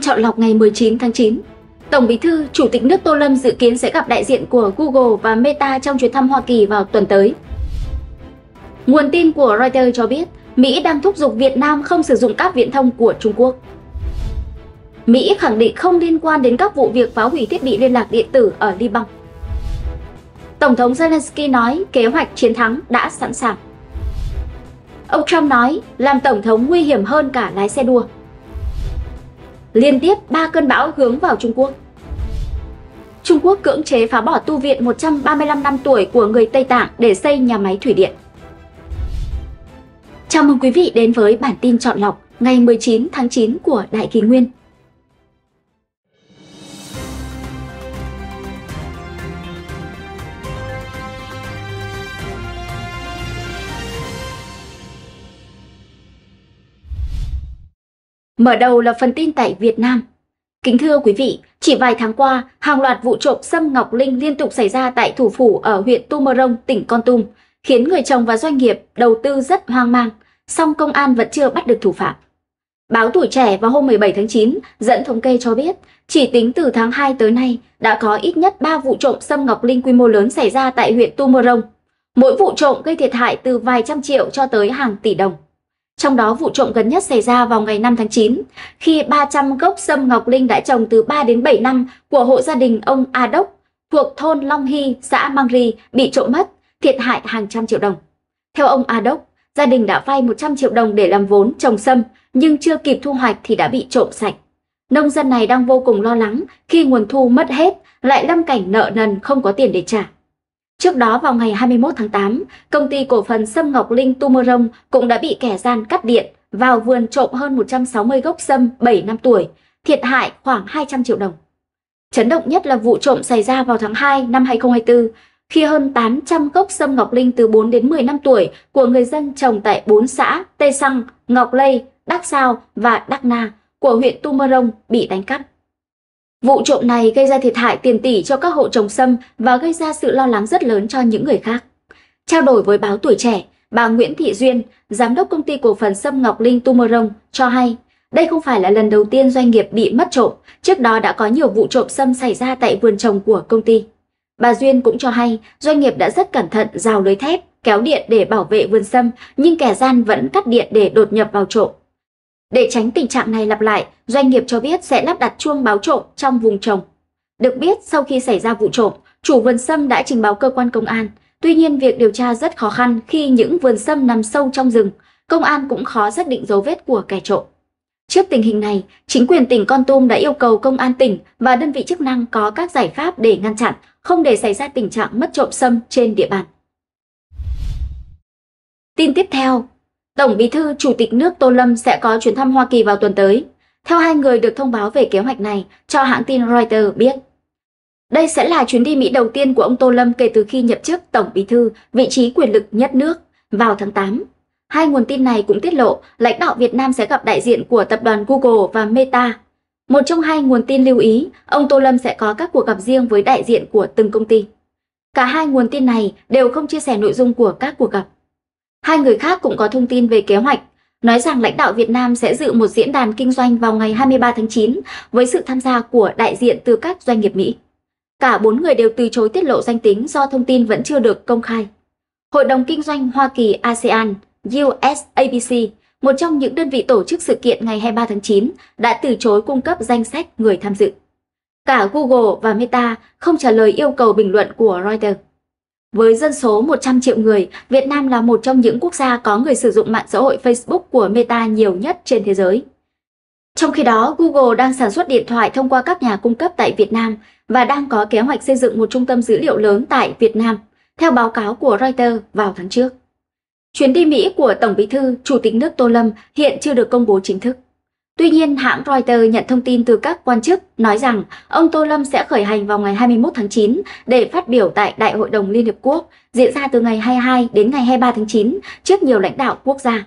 chọn lọc ngày 19 tháng 9. Tổng bí thư, Chủ tịch nước Tô Lâm dự kiến sẽ gặp đại diện của Google và Meta trong chuyến thăm Hoa Kỳ vào tuần tới. Nguồn tin của Reuters cho biết, Mỹ đang thúc giục Việt Nam không sử dụng các viễn thông của Trung Quốc. Mỹ khẳng định không liên quan đến các vụ việc phá hủy thiết bị liên lạc điện tử ở Liban. Tổng thống Zelensky nói kế hoạch chiến thắng đã sẵn sàng. Ông Trump nói làm tổng thống nguy hiểm hơn cả lái xe đua liên tiếp 3 cơn bão hướng vào Trung Quốc. Trung Quốc cưỡng chế phá bỏ tu viện 135 năm tuổi của người Tây Tạng để xây nhà máy thủy điện. Chào mừng quý vị đến với bản tin chọn lọc ngày 19 tháng 9 của Đại Kỳ Nguyên. Mở đầu là phần tin tại Việt Nam. Kính thưa quý vị, chỉ vài tháng qua, hàng loạt vụ trộm xâm Ngọc Linh liên tục xảy ra tại thủ phủ ở huyện Tumorong, tỉnh Con Tum, khiến người trồng và doanh nghiệp đầu tư rất hoang mang, song công an vẫn chưa bắt được thủ phạm. Báo Tuổi Trẻ vào hôm 17 tháng 9 dẫn thống kê cho biết, chỉ tính từ tháng 2 tới nay đã có ít nhất 3 vụ trộm xâm Ngọc Linh quy mô lớn xảy ra tại huyện Tumorong. Mỗi vụ trộm gây thiệt hại từ vài trăm triệu cho tới hàng tỷ đồng. Trong đó vụ trộm gần nhất xảy ra vào ngày 5 tháng 9, khi 300 gốc sâm Ngọc Linh đã trồng từ 3 đến 7 năm của hộ gia đình ông A Đốc thuộc thôn Long Hy, xã Mang Ri bị trộm mất, thiệt hại hàng trăm triệu đồng. Theo ông A Đốc, gia đình đã vay 100 triệu đồng để làm vốn trồng sâm, nhưng chưa kịp thu hoạch thì đã bị trộm sạch. Nông dân này đang vô cùng lo lắng khi nguồn thu mất hết, lại lâm cảnh nợ nần không có tiền để trả. Trước đó vào ngày 21 tháng 8, công ty cổ phần Sâm Ngọc Linh Tumorong cũng đã bị kẻ gian cắt điện vào vườn trộm hơn 160 gốc sâm 7 năm tuổi, thiệt hại khoảng 200 triệu đồng. Chấn động nhất là vụ trộm xảy ra vào tháng 2 năm 2024, khi hơn 800 gốc sâm Ngọc Linh từ 4 đến 10 năm tuổi của người dân trồng tại 4 xã Tê Săng, Ngọc Lây, Đắc Sao và Đắc Na của huyện Tumorong bị đánh cắp. Vụ trộm này gây ra thiệt hại tiền tỷ cho các hộ trồng sâm và gây ra sự lo lắng rất lớn cho những người khác. Trao đổi với báo Tuổi Trẻ, bà Nguyễn Thị Duyên, giám đốc công ty cổ phần sâm Ngọc Linh Tumorong, cho hay đây không phải là lần đầu tiên doanh nghiệp bị mất trộm, trước đó đã có nhiều vụ trộm sâm xảy ra tại vườn trồng của công ty. Bà Duyên cũng cho hay doanh nghiệp đã rất cẩn thận rào lưới thép, kéo điện để bảo vệ vườn sâm, nhưng kẻ gian vẫn cắt điện để đột nhập vào trộm. Để tránh tình trạng này lặp lại, doanh nghiệp cho biết sẽ lắp đặt chuông báo trộm trong vùng trồng. Được biết, sau khi xảy ra vụ trộm, chủ vườn sâm đã trình báo cơ quan công an. Tuy nhiên, việc điều tra rất khó khăn khi những vườn sâm nằm sâu trong rừng, công an cũng khó xác định dấu vết của kẻ trộm. Trước tình hình này, chính quyền tỉnh Con Tum đã yêu cầu công an tỉnh và đơn vị chức năng có các giải pháp để ngăn chặn, không để xảy ra tình trạng mất trộm sâm trên địa bàn. Tin tiếp theo, Tổng Bí thư Chủ tịch nước Tô Lâm sẽ có chuyến thăm Hoa Kỳ vào tuần tới. Theo hai người được thông báo về kế hoạch này cho hãng tin Reuters biết. Đây sẽ là chuyến đi Mỹ đầu tiên của ông Tô Lâm kể từ khi nhậm chức Tổng Bí thư, vị trí quyền lực nhất nước, vào tháng 8. Hai nguồn tin này cũng tiết lộ lãnh đạo Việt Nam sẽ gặp đại diện của tập đoàn Google và Meta. Một trong hai nguồn tin lưu ý, ông Tô Lâm sẽ có các cuộc gặp riêng với đại diện của từng công ty. Cả hai nguồn tin này đều không chia sẻ nội dung của các cuộc gặp. Hai người khác cũng có thông tin về kế hoạch, nói rằng lãnh đạo Việt Nam sẽ dự một diễn đàn kinh doanh vào ngày 23 tháng 9 với sự tham gia của đại diện từ các doanh nghiệp Mỹ. Cả bốn người đều từ chối tiết lộ danh tính do thông tin vẫn chưa được công khai. Hội đồng Kinh doanh Hoa Kỳ ASEAN, USABC, một trong những đơn vị tổ chức sự kiện ngày 23 tháng 9, đã từ chối cung cấp danh sách người tham dự. Cả Google và Meta không trả lời yêu cầu bình luận của Reuters. Với dân số 100 triệu người, Việt Nam là một trong những quốc gia có người sử dụng mạng xã hội Facebook của Meta nhiều nhất trên thế giới. Trong khi đó, Google đang sản xuất điện thoại thông qua các nhà cung cấp tại Việt Nam và đang có kế hoạch xây dựng một trung tâm dữ liệu lớn tại Việt Nam, theo báo cáo của Reuters vào tháng trước. Chuyến đi Mỹ của Tổng Bí thư, Chủ tịch nước Tô Lâm hiện chưa được công bố chính thức. Tuy nhiên, hãng Reuters nhận thông tin từ các quan chức nói rằng ông Tô Lâm sẽ khởi hành vào ngày 21 tháng 9 để phát biểu tại Đại hội đồng Liên Hiệp Quốc diễn ra từ ngày 22 đến ngày 23 tháng 9 trước nhiều lãnh đạo quốc gia.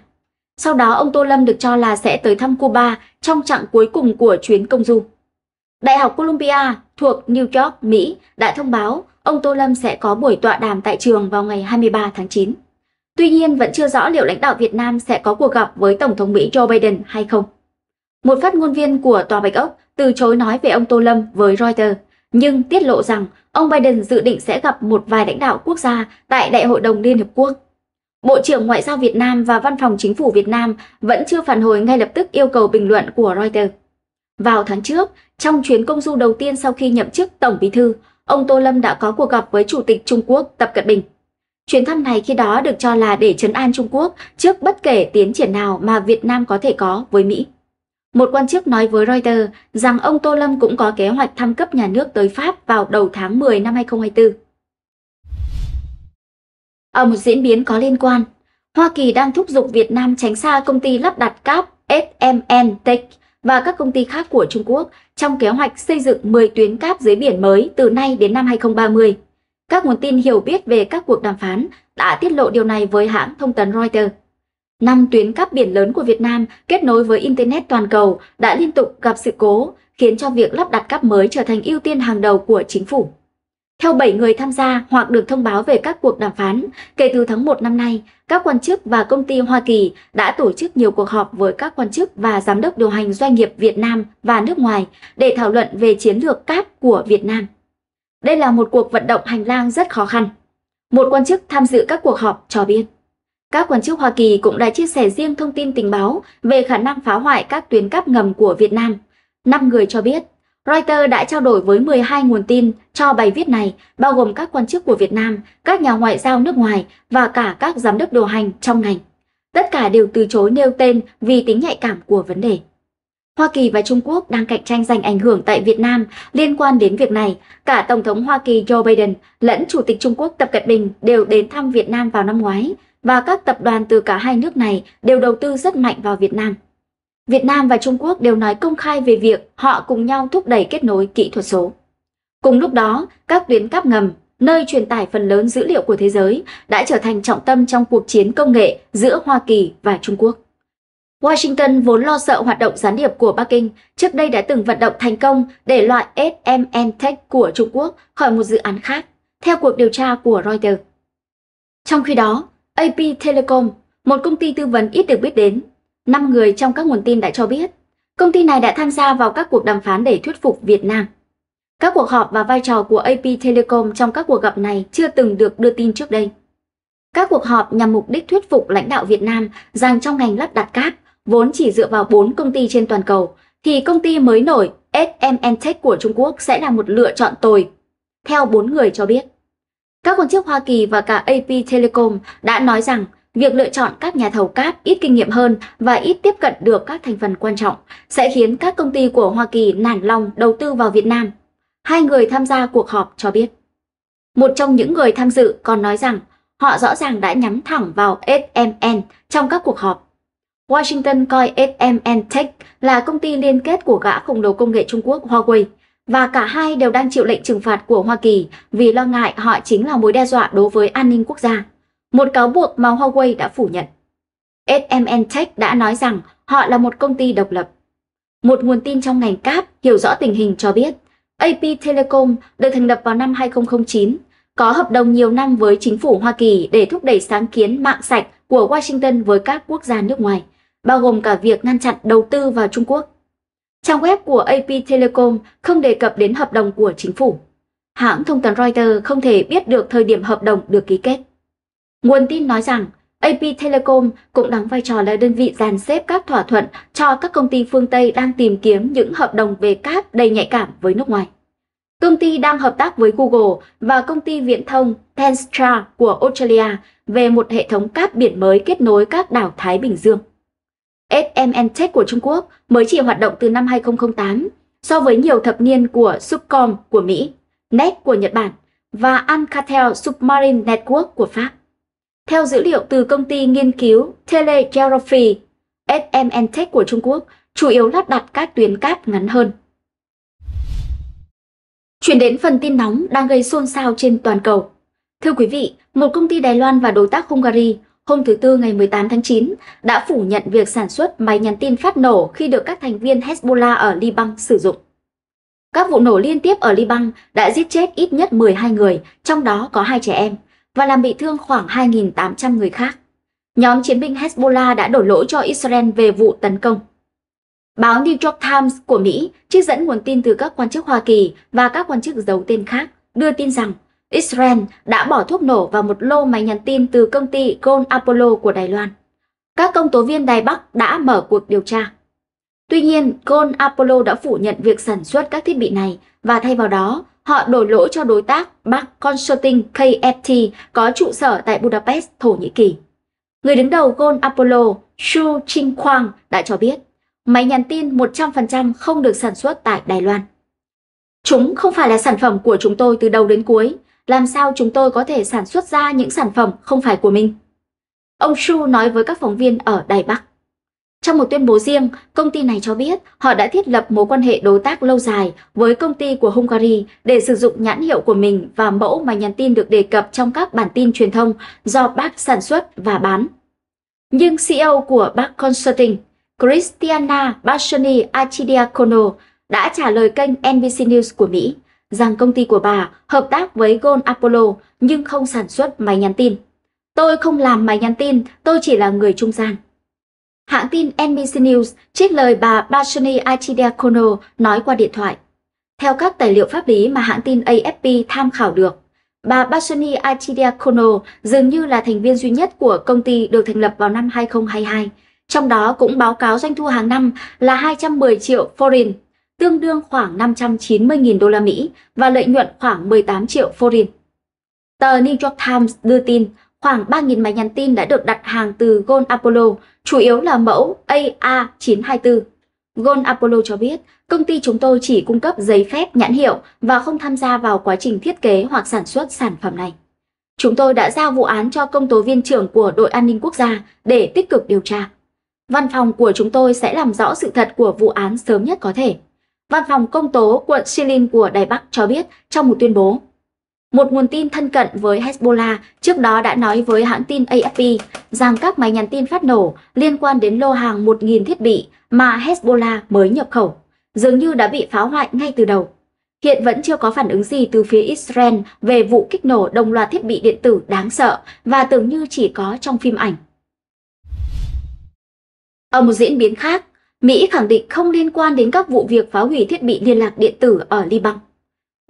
Sau đó, ông Tô Lâm được cho là sẽ tới thăm Cuba trong chặng cuối cùng của chuyến công du. Đại học Columbia thuộc New York, Mỹ đã thông báo ông Tô Lâm sẽ có buổi tọa đàm tại trường vào ngày 23 tháng 9. Tuy nhiên, vẫn chưa rõ liệu lãnh đạo Việt Nam sẽ có cuộc gặp với Tổng thống Mỹ Joe Biden hay không. Một phát ngôn viên của Tòa Bạch Ốc từ chối nói về ông Tô Lâm với Reuters, nhưng tiết lộ rằng ông Biden dự định sẽ gặp một vài lãnh đạo quốc gia tại Đại hội đồng Liên Hợp Quốc. Bộ trưởng Ngoại giao Việt Nam và Văn phòng Chính phủ Việt Nam vẫn chưa phản hồi ngay lập tức yêu cầu bình luận của Reuters. Vào tháng trước, trong chuyến công du đầu tiên sau khi nhậm chức Tổng Bí thư, ông Tô Lâm đã có cuộc gặp với Chủ tịch Trung Quốc Tập Cận Bình. Chuyến thăm này khi đó được cho là để chấn an Trung Quốc trước bất kể tiến triển nào mà Việt Nam có thể có với Mỹ. Một quan chức nói với Reuters rằng ông Tô Lâm cũng có kế hoạch thăm cấp nhà nước tới Pháp vào đầu tháng 10 năm 2024. Ở một diễn biến có liên quan, Hoa Kỳ đang thúc giục Việt Nam tránh xa công ty lắp đặt cáp SMN Tech và các công ty khác của Trung Quốc trong kế hoạch xây dựng 10 tuyến cáp dưới biển mới từ nay đến năm 2030. Các nguồn tin hiểu biết về các cuộc đàm phán đã tiết lộ điều này với hãng thông tấn Reuters. Năm tuyến cáp biển lớn của Việt Nam kết nối với Internet toàn cầu đã liên tục gặp sự cố, khiến cho việc lắp đặt cáp mới trở thành ưu tiên hàng đầu của chính phủ. Theo 7 người tham gia hoặc được thông báo về các cuộc đàm phán, kể từ tháng 1 năm nay, các quan chức và công ty Hoa Kỳ đã tổ chức nhiều cuộc họp với các quan chức và giám đốc điều hành doanh nghiệp Việt Nam và nước ngoài để thảo luận về chiến lược cáp của Việt Nam. Đây là một cuộc vận động hành lang rất khó khăn. Một quan chức tham dự các cuộc họp cho biết các quan chức Hoa Kỳ cũng đã chia sẻ riêng thông tin tình báo về khả năng phá hoại các tuyến cáp ngầm của Việt Nam. Năm người cho biết, Reuters đã trao đổi với 12 nguồn tin cho bài viết này, bao gồm các quan chức của Việt Nam, các nhà ngoại giao nước ngoài và cả các giám đốc điều hành trong ngành. Tất cả đều từ chối nêu tên vì tính nhạy cảm của vấn đề. Hoa Kỳ và Trung Quốc đang cạnh tranh giành ảnh hưởng tại Việt Nam liên quan đến việc này. Cả Tổng thống Hoa Kỳ Joe Biden lẫn Chủ tịch Trung Quốc Tập Cận Bình đều đến thăm Việt Nam vào năm ngoái và các tập đoàn từ cả hai nước này đều đầu tư rất mạnh vào Việt Nam. Việt Nam và Trung Quốc đều nói công khai về việc họ cùng nhau thúc đẩy kết nối kỹ thuật số. Cùng lúc đó, các tuyến cáp ngầm, nơi truyền tải phần lớn dữ liệu của thế giới, đã trở thành trọng tâm trong cuộc chiến công nghệ giữa Hoa Kỳ và Trung Quốc. Washington vốn lo sợ hoạt động gián điệp của Bắc Kinh, trước đây đã từng vận động thành công để loại SMN Tech của Trung Quốc khỏi một dự án khác, theo cuộc điều tra của Reuters. Trong khi đó, AP Telecom, một công ty tư vấn ít được biết đến. 5 người trong các nguồn tin đã cho biết, công ty này đã tham gia vào các cuộc đàm phán để thuyết phục Việt Nam. Các cuộc họp và vai trò của AP Telecom trong các cuộc gặp này chưa từng được đưa tin trước đây. Các cuộc họp nhằm mục đích thuyết phục lãnh đạo Việt Nam rằng trong ngành lắp đặt cáp, vốn chỉ dựa vào 4 công ty trên toàn cầu, thì công ty mới nổi SMN Tech của Trung Quốc sẽ là một lựa chọn tồi, theo 4 người cho biết. Các quan chức Hoa Kỳ và cả AP Telecom đã nói rằng việc lựa chọn các nhà thầu cáp ít kinh nghiệm hơn và ít tiếp cận được các thành phần quan trọng sẽ khiến các công ty của Hoa Kỳ nản lòng đầu tư vào Việt Nam. Hai người tham gia cuộc họp cho biết. Một trong những người tham dự còn nói rằng họ rõ ràng đã nhắm thẳng vào SMN trong các cuộc họp. Washington coi SMN Tech là công ty liên kết của gã khổng lồ công nghệ Trung Quốc Huawei – và cả hai đều đang chịu lệnh trừng phạt của Hoa Kỳ vì lo ngại họ chính là mối đe dọa đối với an ninh quốc gia, một cáo buộc mà Huawei đã phủ nhận. SMN Tech đã nói rằng họ là một công ty độc lập. Một nguồn tin trong ngành cáp hiểu rõ tình hình cho biết, AP Telecom được thành lập vào năm 2009, có hợp đồng nhiều năm với chính phủ Hoa Kỳ để thúc đẩy sáng kiến mạng sạch của Washington với các quốc gia nước ngoài, bao gồm cả việc ngăn chặn đầu tư vào Trung Quốc. Trang web của AP Telecom không đề cập đến hợp đồng của chính phủ. Hãng thông tấn Reuters không thể biết được thời điểm hợp đồng được ký kết. Nguồn tin nói rằng AP Telecom cũng đóng vai trò là đơn vị dàn xếp các thỏa thuận cho các công ty phương Tây đang tìm kiếm những hợp đồng về cáp đầy nhạy cảm với nước ngoài. Công ty đang hợp tác với Google và công ty viễn thông Telstra của Australia về một hệ thống cáp biển mới kết nối các đảo Thái Bình Dương. SMN Tech của Trung Quốc mới chỉ hoạt động từ năm 2008 so với nhiều thập niên của Subcom của Mỹ, NET của Nhật Bản và Alcatel Submarine Network của Pháp. Theo dữ liệu từ công ty nghiên cứu telegraphy SMN Tech của Trung Quốc chủ yếu lắp đặt các tuyến cáp ngắn hơn. Chuyển đến phần tin nóng đang gây xôn xao trên toàn cầu. Thưa quý vị, một công ty Đài Loan và đối tác Hungary hôm thứ Tư ngày 18 tháng 9, đã phủ nhận việc sản xuất máy nhắn tin phát nổ khi được các thành viên Hezbollah ở Liban sử dụng. Các vụ nổ liên tiếp ở Liban đã giết chết ít nhất 12 người, trong đó có hai trẻ em, và làm bị thương khoảng 2.800 người khác. Nhóm chiến binh Hezbollah đã đổ lỗi cho Israel về vụ tấn công. Báo New York Times của Mỹ trích dẫn nguồn tin từ các quan chức Hoa Kỳ và các quan chức giấu tên khác đưa tin rằng Israel đã bỏ thuốc nổ vào một lô máy nhắn tin từ công ty Gold Apollo của Đài Loan. Các công tố viên Đài Bắc đã mở cuộc điều tra. Tuy nhiên, Gold Apollo đã phủ nhận việc sản xuất các thiết bị này và thay vào đó, họ đổ lỗi cho đối tác Bắc Consulting KFT có trụ sở tại Budapest, Thổ Nhĩ Kỳ. Người đứng đầu Gold Apollo, Shu Ching Kwang đã cho biết, máy nhắn tin 100% không được sản xuất tại Đài Loan. Chúng không phải là sản phẩm của chúng tôi từ đầu đến cuối, làm sao chúng tôi có thể sản xuất ra những sản phẩm không phải của mình. Ông Shu nói với các phóng viên ở Đài Bắc. Trong một tuyên bố riêng, công ty này cho biết họ đã thiết lập mối quan hệ đối tác lâu dài với công ty của Hungary để sử dụng nhãn hiệu của mình và mẫu mà nhắn tin được đề cập trong các bản tin truyền thông do Bác sản xuất và bán. Nhưng CEO của Bác Consulting, Christiana Bassoni Acidiacono đã trả lời kênh NBC News của Mỹ rằng công ty của bà hợp tác với Gold Apollo nhưng không sản xuất máy nhắn tin. Tôi không làm máy nhắn tin, tôi chỉ là người trung gian. Hãng tin NBC News trích lời bà Bashani Atidakono nói qua điện thoại. Theo các tài liệu pháp lý mà hãng tin AFP tham khảo được, bà Bashani Atidakono dường như là thành viên duy nhất của công ty được thành lập vào năm 2022, trong đó cũng báo cáo doanh thu hàng năm là 210 triệu foreign, tương đương khoảng 590.000 đô la Mỹ và lợi nhuận khoảng 18 triệu forint Tờ New York Times đưa tin khoảng 3.000 máy nhắn tin đã được đặt hàng từ Gold Apollo, chủ yếu là mẫu AA924. Gold Apollo cho biết, công ty chúng tôi chỉ cung cấp giấy phép nhãn hiệu và không tham gia vào quá trình thiết kế hoặc sản xuất sản phẩm này. Chúng tôi đã giao vụ án cho công tố viên trưởng của đội an ninh quốc gia để tích cực điều tra. Văn phòng của chúng tôi sẽ làm rõ sự thật của vụ án sớm nhất có thể. Văn phòng công tố quận Silin của Đài Bắc cho biết trong một tuyên bố. Một nguồn tin thân cận với Hezbollah trước đó đã nói với hãng tin AFP rằng các máy nhắn tin phát nổ liên quan đến lô hàng 1.000 thiết bị mà Hezbollah mới nhập khẩu, dường như đã bị phá hoại ngay từ đầu. Hiện vẫn chưa có phản ứng gì từ phía Israel về vụ kích nổ đồng loạt thiết bị điện tử đáng sợ và tưởng như chỉ có trong phim ảnh. Ở một diễn biến khác, Mỹ khẳng định không liên quan đến các vụ việc phá hủy thiết bị liên lạc điện tử ở Liban.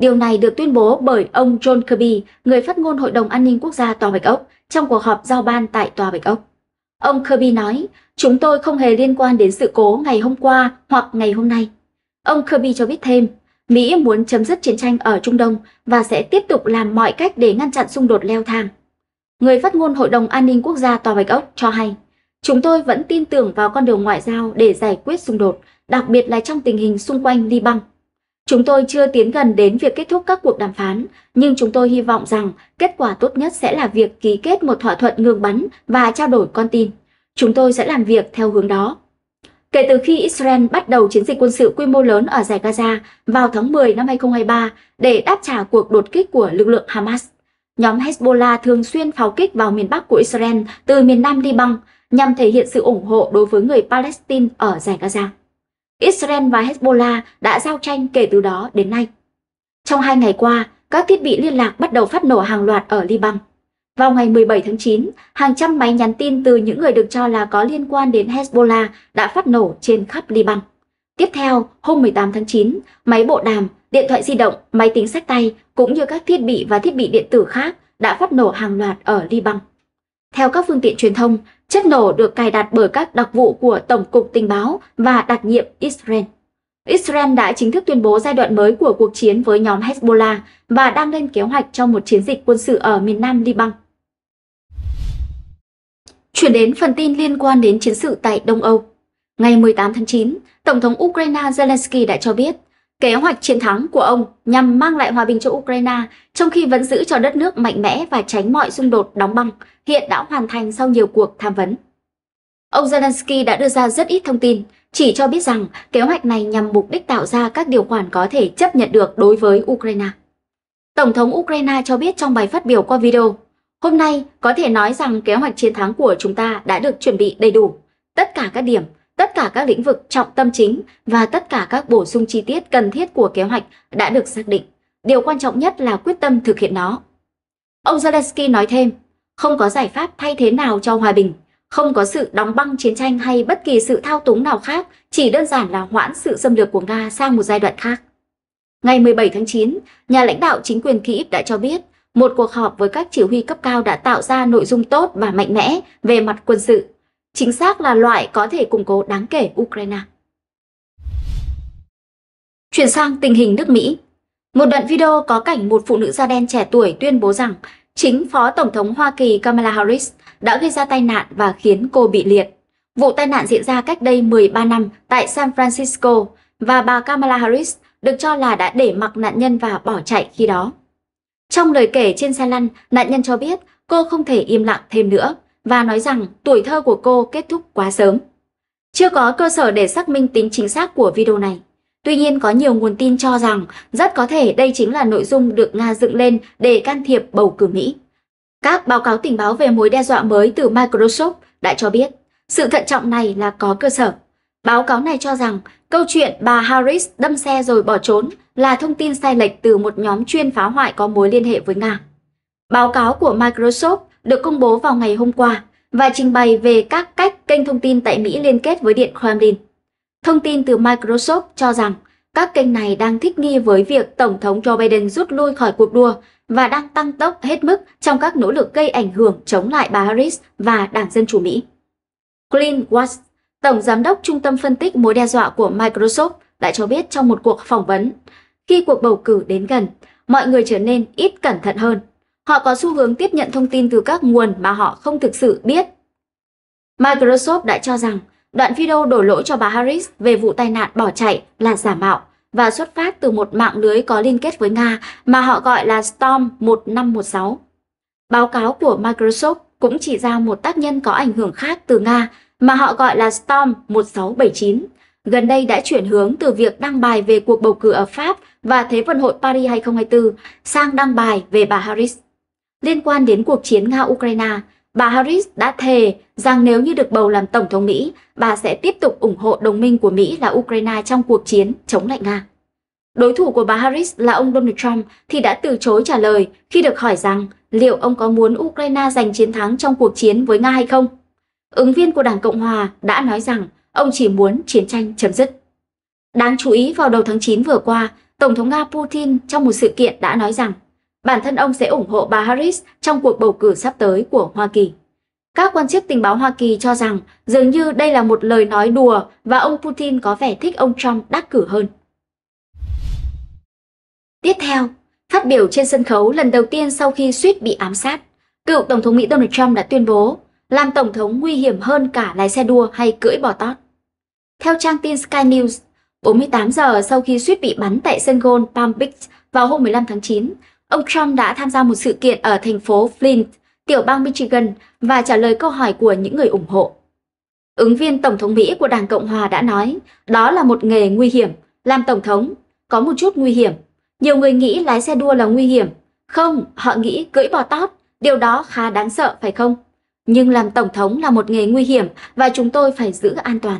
Điều này được tuyên bố bởi ông John Kirby, người phát ngôn Hội đồng An ninh Quốc gia Tòa Bạch Ốc, trong cuộc họp giao ban tại Tòa Bạch Ốc. Ông Kirby nói, chúng tôi không hề liên quan đến sự cố ngày hôm qua hoặc ngày hôm nay. Ông Kirby cho biết thêm, Mỹ muốn chấm dứt chiến tranh ở Trung Đông và sẽ tiếp tục làm mọi cách để ngăn chặn xung đột leo thang. Người phát ngôn Hội đồng An ninh Quốc gia Tòa Bạch Ốc cho hay, Chúng tôi vẫn tin tưởng vào con đường ngoại giao để giải quyết xung đột, đặc biệt là trong tình hình xung quanh Liban. Chúng tôi chưa tiến gần đến việc kết thúc các cuộc đàm phán, nhưng chúng tôi hy vọng rằng kết quả tốt nhất sẽ là việc ký kết một thỏa thuận ngừng bắn và trao đổi con tin. Chúng tôi sẽ làm việc theo hướng đó. Kể từ khi Israel bắt đầu chiến dịch quân sự quy mô lớn ở giải Gaza vào tháng 10 năm 2023 để đáp trả cuộc đột kích của lực lượng Hamas, nhóm Hezbollah thường xuyên pháo kích vào miền Bắc của Israel từ miền Nam Liban nhằm thể hiện sự ủng hộ đối với người Palestine ở giải Gaza. Israel và Hezbollah đã giao tranh kể từ đó đến nay. Trong hai ngày qua, các thiết bị liên lạc bắt đầu phát nổ hàng loạt ở Liban. Vào ngày 17 tháng 9, hàng trăm máy nhắn tin từ những người được cho là có liên quan đến Hezbollah đã phát nổ trên khắp Liban. Tiếp theo, hôm 18 tháng 9, máy bộ đàm, điện thoại di động, máy tính sách tay cũng như các thiết bị và thiết bị điện tử khác đã phát nổ hàng loạt ở Liban. Theo các phương tiện truyền thông, chất nổ được cài đặt bởi các đặc vụ của Tổng cục Tình báo và đặc nhiệm Israel. Israel đã chính thức tuyên bố giai đoạn mới của cuộc chiến với nhóm Hezbollah và đang lên kế hoạch cho một chiến dịch quân sự ở miền nam Liban. Chuyển đến phần tin liên quan đến chiến sự tại Đông Âu. Ngày 18 tháng 9, Tổng thống Ukraine Zelensky đã cho biết Kế hoạch chiến thắng của ông nhằm mang lại hòa bình cho Ukraine, trong khi vẫn giữ cho đất nước mạnh mẽ và tránh mọi xung đột đóng băng, hiện đã hoàn thành sau nhiều cuộc tham vấn. Ông Zelensky đã đưa ra rất ít thông tin, chỉ cho biết rằng kế hoạch này nhằm mục đích tạo ra các điều khoản có thể chấp nhận được đối với Ukraine. Tổng thống Ukraine cho biết trong bài phát biểu qua video, hôm nay có thể nói rằng kế hoạch chiến thắng của chúng ta đã được chuẩn bị đầy đủ, tất cả các điểm, tất cả các lĩnh vực trọng tâm chính và tất cả các bổ sung chi tiết cần thiết của kế hoạch đã được xác định. Điều quan trọng nhất là quyết tâm thực hiện nó. Ông Zelensky nói thêm, không có giải pháp thay thế nào cho hòa bình, không có sự đóng băng chiến tranh hay bất kỳ sự thao túng nào khác, chỉ đơn giản là hoãn sự xâm lược của Nga sang một giai đoạn khác. Ngày 17 tháng 9, nhà lãnh đạo chính quyền Kyiv đã cho biết một cuộc họp với các chỉ huy cấp cao đã tạo ra nội dung tốt và mạnh mẽ về mặt quân sự chính xác là loại có thể củng cố đáng kể Ukraine. Chuyển sang tình hình nước Mỹ. Một đoạn video có cảnh một phụ nữ da đen trẻ tuổi tuyên bố rằng chính Phó Tổng thống Hoa Kỳ Kamala Harris đã gây ra tai nạn và khiến cô bị liệt. Vụ tai nạn diễn ra cách đây 13 năm tại San Francisco và bà Kamala Harris được cho là đã để mặc nạn nhân và bỏ chạy khi đó. Trong lời kể trên xe lăn, nạn nhân cho biết cô không thể im lặng thêm nữa và nói rằng tuổi thơ của cô kết thúc quá sớm. Chưa có cơ sở để xác minh tính chính xác của video này. Tuy nhiên có nhiều nguồn tin cho rằng rất có thể đây chính là nội dung được Nga dựng lên để can thiệp bầu cử Mỹ. Các báo cáo tình báo về mối đe dọa mới từ Microsoft đã cho biết sự thận trọng này là có cơ sở. Báo cáo này cho rằng câu chuyện bà Harris đâm xe rồi bỏ trốn là thông tin sai lệch từ một nhóm chuyên phá hoại có mối liên hệ với Nga. Báo cáo của Microsoft được công bố vào ngày hôm qua và trình bày về các cách kênh thông tin tại Mỹ liên kết với Điện Kremlin. Thông tin từ Microsoft cho rằng các kênh này đang thích nghi với việc Tổng thống Joe Biden rút lui khỏi cuộc đua và đang tăng tốc hết mức trong các nỗ lực gây ảnh hưởng chống lại bà Harris và Đảng Dân Chủ Mỹ. Clint Watts, Tổng Giám đốc Trung tâm Phân tích Mối đe dọa của Microsoft, đã cho biết trong một cuộc phỏng vấn, khi cuộc bầu cử đến gần, mọi người trở nên ít cẩn thận hơn Họ có xu hướng tiếp nhận thông tin từ các nguồn mà họ không thực sự biết. Microsoft đã cho rằng đoạn video đổ lỗi cho bà Harris về vụ tai nạn bỏ chạy là giả mạo và xuất phát từ một mạng lưới có liên kết với Nga mà họ gọi là Storm 1516. Báo cáo của Microsoft cũng chỉ ra một tác nhân có ảnh hưởng khác từ Nga mà họ gọi là Storm 1679, gần đây đã chuyển hướng từ việc đăng bài về cuộc bầu cử ở Pháp và Thế vận hội Paris 2024 sang đăng bài về bà Harris. Liên quan đến cuộc chiến Nga-Ukraine, bà Harris đã thề rằng nếu như được bầu làm Tổng thống Mỹ, bà sẽ tiếp tục ủng hộ đồng minh của Mỹ là Ukraine trong cuộc chiến chống lại Nga. Đối thủ của bà Harris là ông Donald Trump thì đã từ chối trả lời khi được hỏi rằng liệu ông có muốn Ukraine giành chiến thắng trong cuộc chiến với Nga hay không. Ứng viên của Đảng Cộng Hòa đã nói rằng ông chỉ muốn chiến tranh chấm dứt. Đáng chú ý vào đầu tháng 9 vừa qua, Tổng thống Nga Putin trong một sự kiện đã nói rằng bản thân ông sẽ ủng hộ bà Harris trong cuộc bầu cử sắp tới của Hoa Kỳ. Các quan chức tình báo Hoa Kỳ cho rằng dường như đây là một lời nói đùa và ông Putin có vẻ thích ông Trump đắc cử hơn. Tiếp theo, phát biểu trên sân khấu lần đầu tiên sau khi suýt bị ám sát, cựu Tổng thống Mỹ Donald Trump đã tuyên bố làm Tổng thống nguy hiểm hơn cả lái xe đua hay cưỡi bò tót. Theo trang tin Sky News, 48 giờ sau khi suýt bị bắn tại sân golf Palm Beach vào hôm 15 tháng 9, Ông Trump đã tham gia một sự kiện ở thành phố Flint, tiểu bang Michigan và trả lời câu hỏi của những người ủng hộ. Ứng viên Tổng thống Mỹ của Đảng Cộng Hòa đã nói đó là một nghề nguy hiểm, làm Tổng thống, có một chút nguy hiểm. Nhiều người nghĩ lái xe đua là nguy hiểm. Không, họ nghĩ cưỡi bò tót, điều đó khá đáng sợ phải không? Nhưng làm Tổng thống là một nghề nguy hiểm và chúng tôi phải giữ an toàn.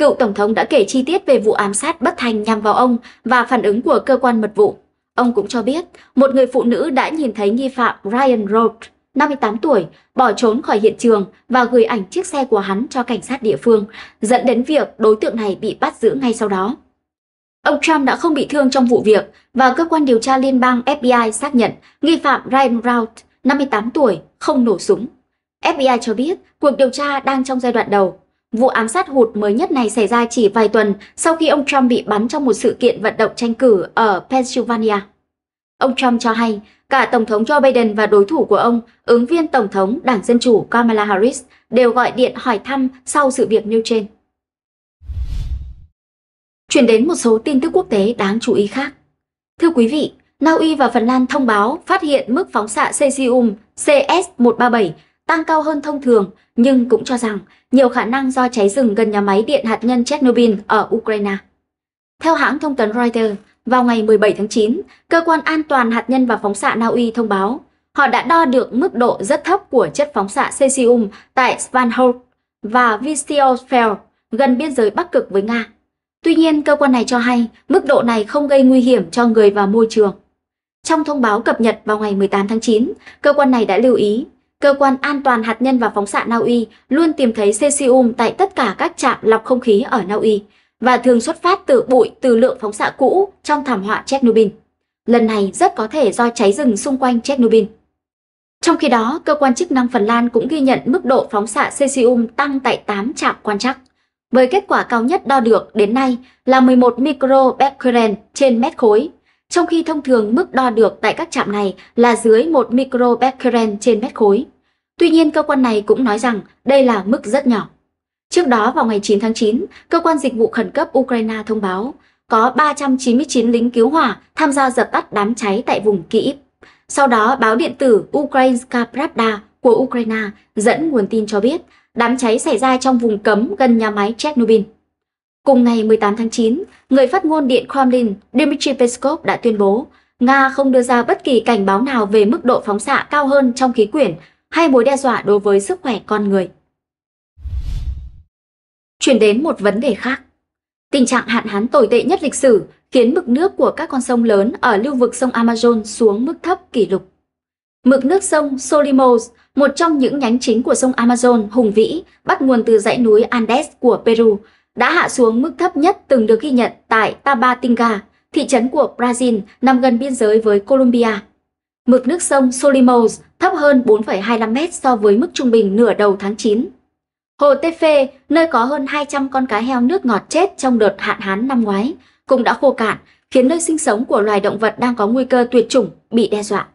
Cựu Tổng thống đã kể chi tiết về vụ ám sát bất thành nhằm vào ông và phản ứng của cơ quan mật vụ. Ông cũng cho biết một người phụ nữ đã nhìn thấy nghi phạm Ryan Road, 58 tuổi, bỏ trốn khỏi hiện trường và gửi ảnh chiếc xe của hắn cho cảnh sát địa phương, dẫn đến việc đối tượng này bị bắt giữ ngay sau đó. Ông Trump đã không bị thương trong vụ việc và cơ quan điều tra liên bang FBI xác nhận nghi phạm Ryan Rout, 58 tuổi, không nổ súng. FBI cho biết cuộc điều tra đang trong giai đoạn đầu Vụ ám sát hụt mới nhất này xảy ra chỉ vài tuần sau khi ông Trump bị bắn trong một sự kiện vận động tranh cử ở Pennsylvania. Ông Trump cho hay cả Tổng thống Joe Biden và đối thủ của ông, ứng viên Tổng thống Đảng Dân Chủ Kamala Harris đều gọi điện hỏi thăm sau sự việc nêu trên. Chuyển đến một số tin tức quốc tế đáng chú ý khác. Thưa quý vị, Na Uy và Phần Lan thông báo phát hiện mức phóng xạ cesium CS-137 tăng cao hơn thông thường, nhưng cũng cho rằng nhiều khả năng do cháy rừng gần nhà máy điện hạt nhân Chernobyl ở Ukraine. Theo hãng thông tấn Reuters, vào ngày 17 tháng 9, Cơ quan An toàn Hạt nhân và Phóng xạ Na Uy thông báo họ đã đo được mức độ rất thấp của chất phóng xạ cesium tại Svanholm và Vistiosfeld gần biên giới Bắc Cực với Nga. Tuy nhiên, cơ quan này cho hay mức độ này không gây nguy hiểm cho người và môi trường. Trong thông báo cập nhật vào ngày 18 tháng 9, cơ quan này đã lưu ý Cơ quan an toàn hạt nhân và phóng xạ Na Uy luôn tìm thấy cesium tại tất cả các trạm lọc không khí ở Na Uy và thường xuất phát từ bụi từ lượng phóng xạ cũ trong thảm họa Chernobyl. Lần này rất có thể do cháy rừng xung quanh Chernobyl. Trong khi đó, cơ quan chức năng Phần Lan cũng ghi nhận mức độ phóng xạ cesium tăng tại 8 trạm quan trắc, với kết quả cao nhất đo được đến nay là 11 microbecquerel trên mét khối trong khi thông thường mức đo được tại các trạm này là dưới 1 microbecquerel trên mét khối. Tuy nhiên, cơ quan này cũng nói rằng đây là mức rất nhỏ. Trước đó vào ngày 9 tháng 9, cơ quan dịch vụ khẩn cấp Ukraine thông báo có 399 lính cứu hỏa tham gia dập tắt đám cháy tại vùng Kyiv. Sau đó, báo điện tử Ukrainska Pravda của Ukraine dẫn nguồn tin cho biết đám cháy xảy ra trong vùng cấm gần nhà máy Chernobyl. Cùng ngày 18 tháng 9, người phát ngôn Điện Kremlin Dmitry Peskov đã tuyên bố Nga không đưa ra bất kỳ cảnh báo nào về mức độ phóng xạ cao hơn trong khí quyển hay mối đe dọa đối với sức khỏe con người. Chuyển đến một vấn đề khác. Tình trạng hạn hán tồi tệ nhất lịch sử khiến mực nước của các con sông lớn ở lưu vực sông Amazon xuống mức thấp kỷ lục. Mực nước sông Solimos, một trong những nhánh chính của sông Amazon hùng vĩ, bắt nguồn từ dãy núi Andes của Peru, đã hạ xuống mức thấp nhất từng được ghi nhận tại Tabatinga, thị trấn của Brazil nằm gần biên giới với Colombia. Mực nước sông Solimos thấp hơn 4,25 mét so với mức trung bình nửa đầu tháng 9. Hồ Tefe, nơi có hơn 200 con cá heo nước ngọt chết trong đợt hạn hán năm ngoái, cũng đã khô cạn, khiến nơi sinh sống của loài động vật đang có nguy cơ tuyệt chủng bị đe dọa.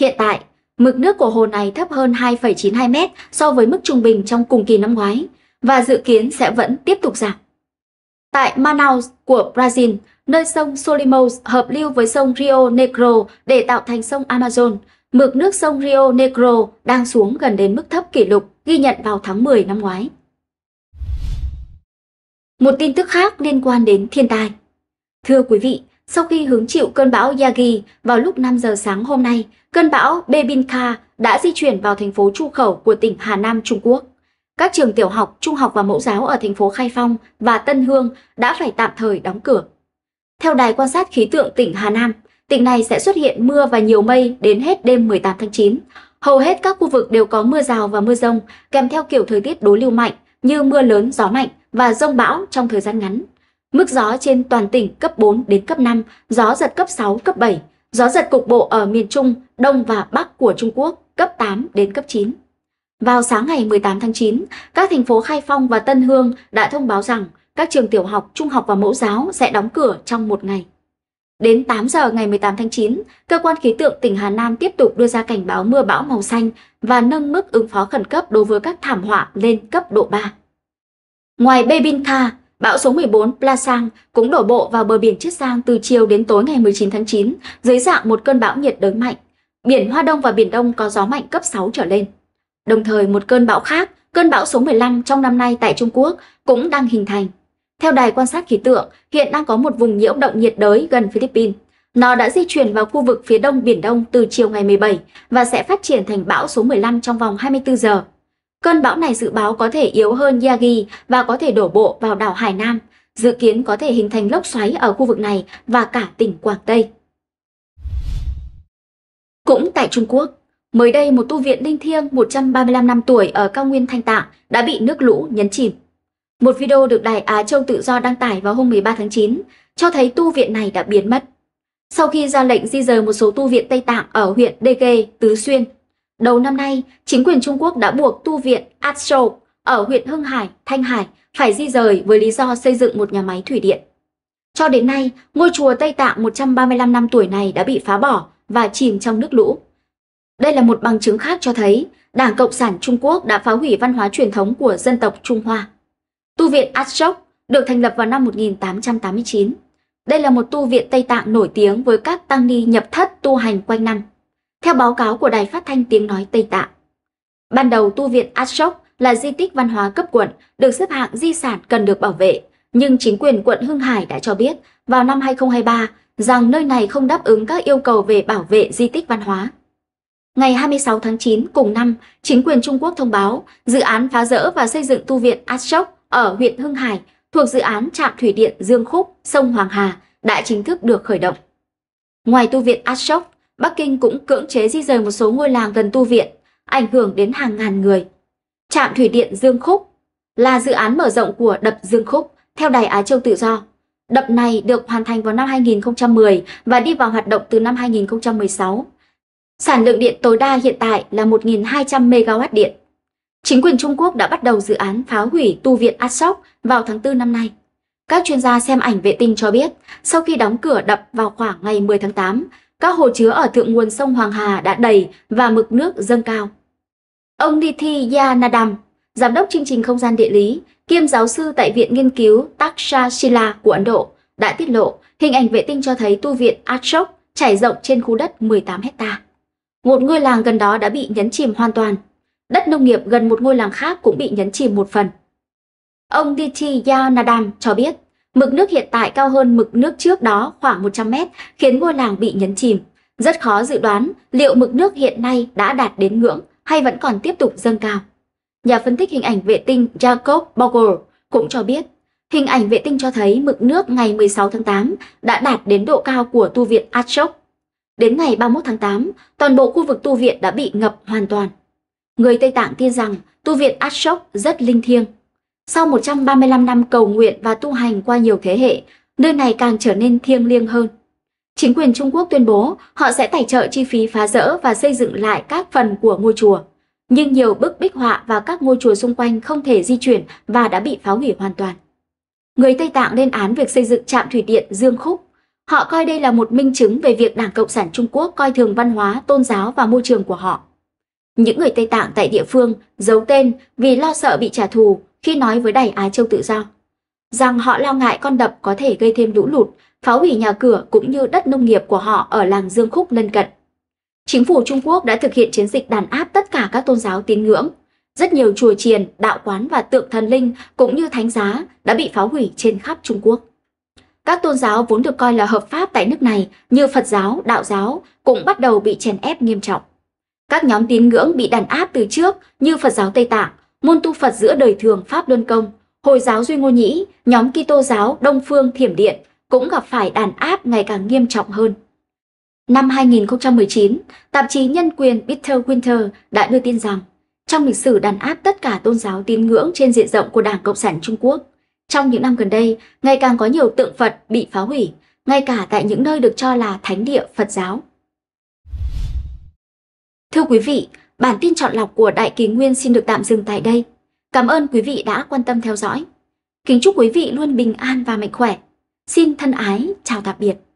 Hiện tại, mực nước của hồ này thấp hơn 2,92 mét so với mức trung bình trong cùng kỳ năm ngoái, và dự kiến sẽ vẫn tiếp tục giảm. Tại Manaus của Brazil, nơi sông Solimões hợp lưu với sông Rio Negro để tạo thành sông Amazon, mực nước sông Rio Negro đang xuống gần đến mức thấp kỷ lục ghi nhận vào tháng 10 năm ngoái. Một tin tức khác liên quan đến thiên tai. Thưa quý vị, sau khi hứng chịu cơn bão Yagi vào lúc 5 giờ sáng hôm nay, cơn bão Bebinka đã di chuyển vào thành phố Chu Khẩu của tỉnh Hà Nam, Trung Quốc. Các trường tiểu học, trung học và mẫu giáo ở thành phố Khai Phong và Tân Hương đã phải tạm thời đóng cửa. Theo đài quan sát khí tượng tỉnh Hà Nam, tỉnh này sẽ xuất hiện mưa và nhiều mây đến hết đêm 18 tháng 9. Hầu hết các khu vực đều có mưa rào và mưa rông, kèm theo kiểu thời tiết đối lưu mạnh như mưa lớn, gió mạnh và rông bão trong thời gian ngắn. Mức gió trên toàn tỉnh cấp 4 đến cấp 5, gió giật cấp 6, cấp 7, gió giật cục bộ ở miền Trung, Đông và Bắc của Trung Quốc cấp 8 đến cấp 9. Vào sáng ngày 18 tháng 9, các thành phố Khai Phong và Tân Hương đã thông báo rằng các trường tiểu học, trung học và mẫu giáo sẽ đóng cửa trong một ngày. Đến 8 giờ ngày 18 tháng 9, cơ quan khí tượng tỉnh Hà Nam tiếp tục đưa ra cảnh báo mưa bão màu xanh và nâng mức ứng phó khẩn cấp đối với các thảm họa lên cấp độ 3. Ngoài Bebinca, bão số 14 Plasang cũng đổ bộ vào bờ biển Chiết Giang từ chiều đến tối ngày 19 tháng 9 dưới dạng một cơn bão nhiệt đới mạnh. Biển Hoa Đông và Biển Đông có gió mạnh cấp 6 trở lên. Đồng thời một cơn bão khác, cơn bão số 15 trong năm nay tại Trung Quốc cũng đang hình thành. Theo đài quan sát khí tượng, hiện đang có một vùng nhiễu động nhiệt đới gần Philippines. Nó đã di chuyển vào khu vực phía đông Biển Đông từ chiều ngày 17 và sẽ phát triển thành bão số 15 trong vòng 24 giờ. Cơn bão này dự báo có thể yếu hơn Yagi và có thể đổ bộ vào đảo Hải Nam, dự kiến có thể hình thành lốc xoáy ở khu vực này và cả tỉnh Quảng Tây. Cũng tại Trung Quốc, Mới đây, một tu viện Đinh Thiêng 135 năm tuổi ở cao nguyên Thanh Tạng đã bị nước lũ nhấn chìm. Một video được Đài Á Châu Tự Do đăng tải vào hôm 13 tháng 9 cho thấy tu viện này đã biến mất. Sau khi ra lệnh di rời một số tu viện Tây Tạng ở huyện Đê Gê, Tứ Xuyên, đầu năm nay, chính quyền Trung Quốc đã buộc tu viện Astro ở huyện Hưng Hải, Thanh Hải phải di rời với lý do xây dựng một nhà máy thủy điện. Cho đến nay, ngôi chùa Tây Tạng 135 năm tuổi này đã bị phá bỏ và chìm trong nước lũ. Đây là một bằng chứng khác cho thấy Đảng Cộng sản Trung Quốc đã phá hủy văn hóa truyền thống của dân tộc Trung Hoa. Tu viện Ashok được thành lập vào năm 1889. Đây là một tu viện Tây Tạng nổi tiếng với các tăng ni nhập thất tu hành quanh năm. Theo báo cáo của Đài Phát thanh Tiếng Nói Tây Tạng, ban đầu tu viện Ashok là di tích văn hóa cấp quận, được xếp hạng di sản cần được bảo vệ. Nhưng chính quyền quận Hưng Hải đã cho biết vào năm 2023 rằng nơi này không đáp ứng các yêu cầu về bảo vệ di tích văn hóa. Ngày 26 tháng 9 cùng năm, chính quyền Trung Quốc thông báo dự án phá rỡ và xây dựng tu viện Ashok ở huyện Hưng Hải thuộc dự án trạm thủy điện Dương Khúc, sông Hoàng Hà đã chính thức được khởi động. Ngoài tu viện Ashok, Bắc Kinh cũng cưỡng chế di rời một số ngôi làng gần tu viện, ảnh hưởng đến hàng ngàn người. Trạm thủy điện Dương Khúc là dự án mở rộng của đập Dương Khúc theo Đài Á Châu Tự Do. Đập này được hoàn thành vào năm 2010 và đi vào hoạt động từ năm 2016. Sản lượng điện tối đa hiện tại là 1.200 MW điện. Chính quyền Trung Quốc đã bắt đầu dự án phá hủy tu viện Ashok vào tháng 4 năm nay. Các chuyên gia xem ảnh vệ tinh cho biết, sau khi đóng cửa đập vào khoảng ngày 10 tháng 8, các hồ chứa ở thượng nguồn sông Hoàng Hà đã đầy và mực nước dâng cao. Ông Nithi Yanadam, giám đốc chương trình không gian địa lý, kiêm giáo sư tại Viện Nghiên cứu Takshashila của Ấn Độ, đã tiết lộ hình ảnh vệ tinh cho thấy tu viện Ashok trải rộng trên khu đất 18 hectare. Một ngôi làng gần đó đã bị nhấn chìm hoàn toàn. Đất nông nghiệp gần một ngôi làng khác cũng bị nhấn chìm một phần. Ông Dichi Yanadam cho biết, mực nước hiện tại cao hơn mực nước trước đó khoảng 100 mét, khiến ngôi làng bị nhấn chìm. Rất khó dự đoán liệu mực nước hiện nay đã đạt đến ngưỡng hay vẫn còn tiếp tục dâng cao. Nhà phân tích hình ảnh vệ tinh Jacob Bogel cũng cho biết, hình ảnh vệ tinh cho thấy mực nước ngày 16 tháng 8 đã đạt đến độ cao của tu viện Ashok Đến ngày 31 tháng 8, toàn bộ khu vực tu viện đã bị ngập hoàn toàn. Người Tây Tạng tin rằng tu viện Ashok rất linh thiêng. Sau 135 năm cầu nguyện và tu hành qua nhiều thế hệ, nơi này càng trở nên thiêng liêng hơn. Chính quyền Trung Quốc tuyên bố họ sẽ tài trợ chi phí phá rỡ và xây dựng lại các phần của ngôi chùa. Nhưng nhiều bức bích họa và các ngôi chùa xung quanh không thể di chuyển và đã bị phá hủy hoàn toàn. Người Tây Tạng lên án việc xây dựng trạm thủy điện Dương Khúc Họ coi đây là một minh chứng về việc Đảng Cộng sản Trung Quốc coi thường văn hóa, tôn giáo và môi trường của họ. Những người Tây Tạng tại địa phương giấu tên vì lo sợ bị trả thù khi nói với đài Á Châu tự do. Rằng họ lo ngại con đập có thể gây thêm lũ lụt, phá hủy nhà cửa cũng như đất nông nghiệp của họ ở làng Dương Khúc lân cận. Chính phủ Trung Quốc đã thực hiện chiến dịch đàn áp tất cả các tôn giáo tín ngưỡng. Rất nhiều chùa chiền, đạo quán và tượng thần linh cũng như thánh giá đã bị phá hủy trên khắp Trung Quốc. Các tôn giáo vốn được coi là hợp pháp tại nước này như Phật giáo, Đạo giáo cũng bắt đầu bị chèn ép nghiêm trọng. Các nhóm tín ngưỡng bị đàn áp từ trước như Phật giáo Tây Tạng, môn tu Phật giữa đời thường Pháp Luân Công, Hồi giáo Duy Ngô Nhĩ, nhóm Kitô giáo Đông Phương Thiểm Điện cũng gặp phải đàn áp ngày càng nghiêm trọng hơn. Năm 2019, tạp chí nhân quyền Peter Winter đã đưa tin rằng trong lịch sử đàn áp tất cả tôn giáo tín ngưỡng trên diện rộng của Đảng Cộng sản Trung Quốc, trong những năm gần đây, ngày càng có nhiều tượng Phật bị phá hủy, ngay cả tại những nơi được cho là thánh địa Phật giáo. Thưa quý vị, bản tin chọn lọc của Đại Kỳ Nguyên xin được tạm dừng tại đây. Cảm ơn quý vị đã quan tâm theo dõi. Kính chúc quý vị luôn bình an và mạnh khỏe. Xin thân ái, chào tạm biệt.